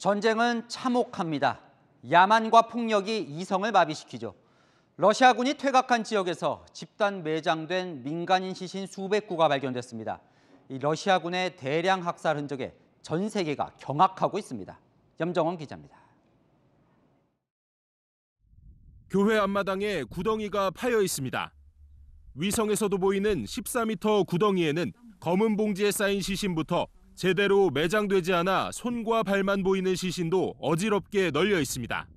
전쟁은 참혹합니다. 야만과 폭력이 이성을 마비시키죠. 러시아군이 퇴각한 지역에서 집단 매장된 민간인 시신 수백 구가 발견됐습니다. 러시아군의 대량 학살 흔적에 전 세계가 경악하고 있습니다. 염정원 기자입니다. 교회 앞마당에 구덩이가 파여 있습니다. 위성에서도 보이는 14m 구덩이에는 검은 봉지에 쌓인 시신부터 제대로 매장되지 않아 손과 발만 보이는 시신도 어지럽게 널려 있습니다.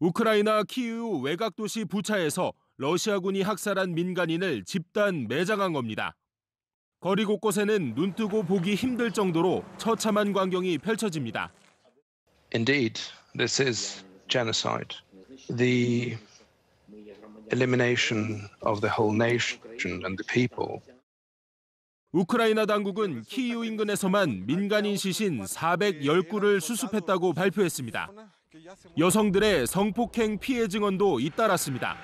우크라이나 키우 외곽 도시 부차에서 러시아군이 학살한 민간인을 집단 매장한 겁니다. 거리 곳곳에는 눈뜨고 보기 힘들 정도로 처참한 광경이 펼쳐집니다. Indeed, this is genocide. The elimination of the whole nation and the people 우크라이나 당국은 키이우 인근에서만 민간인 시신 410구를 수습했다고 발표했습니다. 여성들의 성폭행 피해 증언도 잇따랐습니다.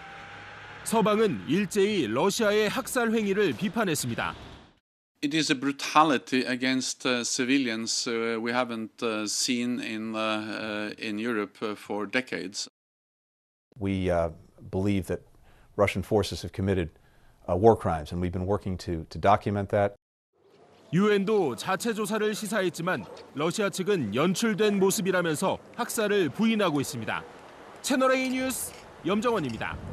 서방은 일제히 러시아의 학살 행위를 비판했습니다. It is a brutality against uh, civilians uh, we haven't uh, seen in uh, in Europe uh, for decades. We uh, believe that Russian forces have committed Uh, war crimes, and we've been working to, to document that. 유엔도 자체 조사를 시사했지만 러시아 측은 연출된 모습이라면서 학살을 부인하고 있습니다. 채널A 뉴스 염정원입니다.